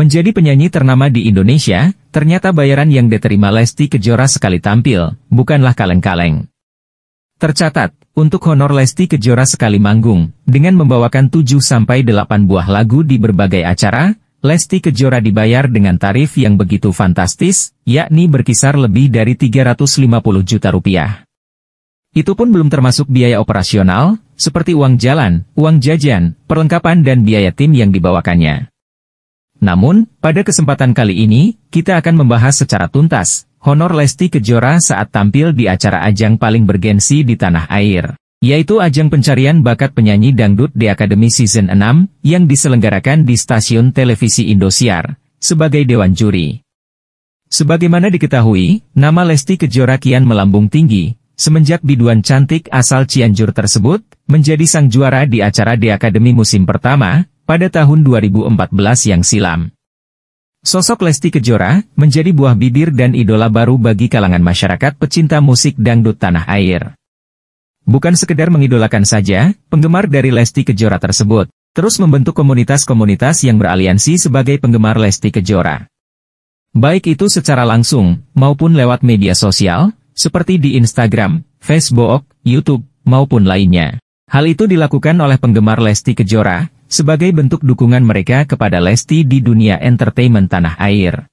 Menjadi penyanyi ternama di Indonesia, ternyata bayaran yang diterima Lesti Kejora sekali tampil, bukanlah kaleng-kaleng. Tercatat, untuk honor Lesti Kejora sekali manggung, dengan membawakan 7-8 buah lagu di berbagai acara, Lesti Kejora dibayar dengan tarif yang begitu fantastis, yakni berkisar lebih dari 350 juta rupiah. Itu pun belum termasuk biaya operasional, seperti uang jalan, uang jajan, perlengkapan dan biaya tim yang dibawakannya. Namun, pada kesempatan kali ini, kita akan membahas secara tuntas, honor Lesti Kejora saat tampil di acara ajang paling bergensi di tanah air, yaitu ajang pencarian bakat penyanyi dangdut di Akademi Season 6, yang diselenggarakan di stasiun televisi Indosiar, sebagai Dewan Juri. Sebagaimana diketahui, nama Lesti Kejora kian melambung tinggi, semenjak biduan cantik asal Cianjur tersebut, menjadi sang juara di acara di Akademi musim pertama, pada tahun 2014 yang silam. Sosok Lesti Kejora menjadi buah bibir dan idola baru bagi kalangan masyarakat pecinta musik dangdut tanah air. Bukan sekedar mengidolakan saja, penggemar dari Lesti Kejora tersebut terus membentuk komunitas-komunitas yang beraliansi sebagai penggemar Lesti Kejora. Baik itu secara langsung maupun lewat media sosial, seperti di Instagram, Facebook, YouTube, maupun lainnya. Hal itu dilakukan oleh penggemar Lesti Kejora sebagai bentuk dukungan mereka kepada Lesti di dunia entertainment tanah air.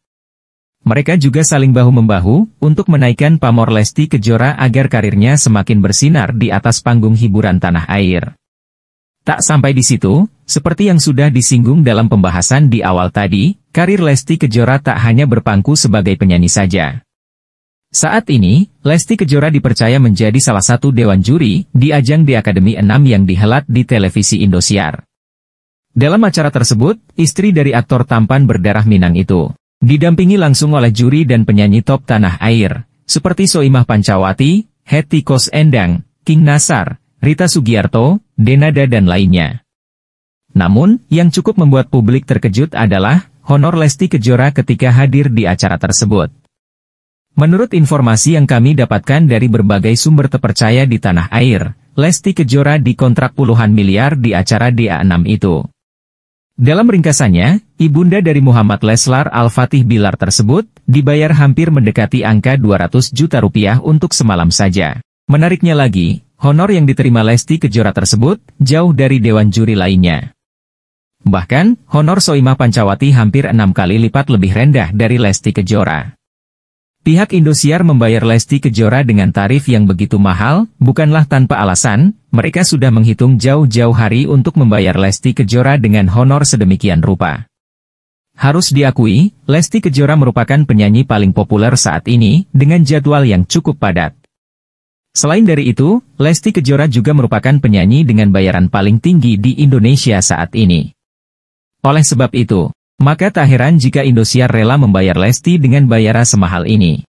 Mereka juga saling bahu-membahu untuk menaikkan pamor Lesti Kejora agar karirnya semakin bersinar di atas panggung hiburan tanah air. Tak sampai di situ, seperti yang sudah disinggung dalam pembahasan di awal tadi, karir Lesti Kejora tak hanya berpangku sebagai penyanyi saja. Saat ini, Lesti Kejora dipercaya menjadi salah satu dewan juri di ajang di Akademi 6 yang dihelat di televisi Indosiar. Dalam acara tersebut, istri dari aktor tampan berdarah Minang itu didampingi langsung oleh juri dan penyanyi top tanah air, seperti Soimah Pancawati, Hetty Kos Endang, King Nasar, Rita Sugiarto, Denada dan lainnya. Namun, yang cukup membuat publik terkejut adalah honor Lesti Kejora ketika hadir di acara tersebut. Menurut informasi yang kami dapatkan dari berbagai sumber terpercaya di tanah air, Lesti Kejora dikontrak puluhan miliar di acara DA6 itu. Dalam ringkasannya, ibunda dari Muhammad Leslar Al-Fatih Bilar tersebut, dibayar hampir mendekati angka 200 juta rupiah untuk semalam saja. Menariknya lagi, honor yang diterima Lesti Kejora tersebut, jauh dari Dewan Juri lainnya. Bahkan, honor Soimah Pancawati hampir enam kali lipat lebih rendah dari Lesti Kejora. Pihak Indosiar membayar Lesti Kejora dengan tarif yang begitu mahal, bukanlah tanpa alasan, mereka sudah menghitung jauh-jauh hari untuk membayar Lesti Kejora dengan honor sedemikian rupa. Harus diakui, Lesti Kejora merupakan penyanyi paling populer saat ini, dengan jadwal yang cukup padat. Selain dari itu, Lesti Kejora juga merupakan penyanyi dengan bayaran paling tinggi di Indonesia saat ini. Oleh sebab itu, maka tak heran jika Indosiar rela membayar Lesti dengan bayaran semahal ini.